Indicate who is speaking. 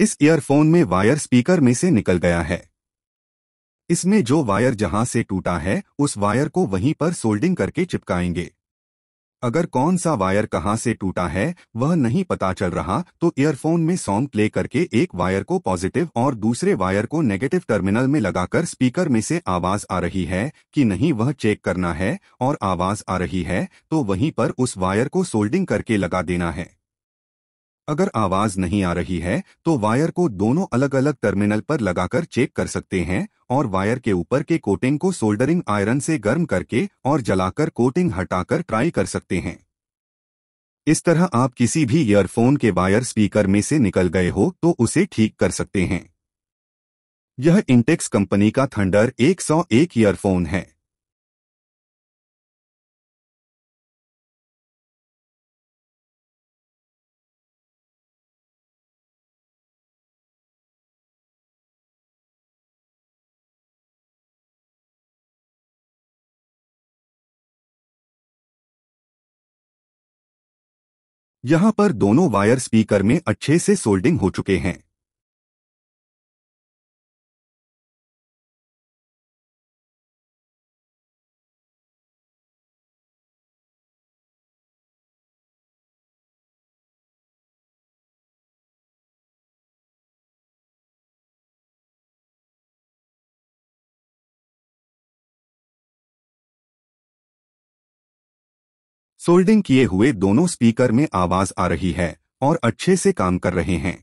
Speaker 1: इस ईयरफोन में wire speaker में से निकल गया है इसमें जो वायर जहां से टूटा है उस वायर को वहीं पर सोल्डिंग करके चिपकाएंगे अगर कौन सा वायर कहां से टूटा है वह नहीं पता चल रहा तो ईयरफोन में सॉन्ग प्ले करके एक वायर को पॉजिटिव और दूसरे वायर को नेगेटिव टर्मिनल में लगाकर स्पीकर में से आवाज आ रही है कि नहीं वह चेक करना है और आवाज आ रही है तो वहीं पर उस वायर को सोल्डिंग करके लगा देना है अगर आवाज नहीं आ रही है तो वायर को दोनों अलग अलग टर्मिनल पर लगाकर चेक कर सकते हैं और वायर के ऊपर के कोटिंग को सोल्डरिंग आयरन से गर्म करके और जलाकर कोटिंग हटाकर ट्राई कर सकते हैं इस तरह आप किसी भी ईयरफोन के वायर स्पीकर में से निकल गए हो तो उसे ठीक कर सकते हैं यह इंटेक्स कंपनी का थंडर 101
Speaker 2: ईयरफोन है यहाँ पर दोनों वायर स्पीकर में अच्छे से सोल्डिंग हो चुके हैं सोल्डिंग किए हुए दोनों स्पीकर में आवाज आ रही है और अच्छे से काम कर रहे हैं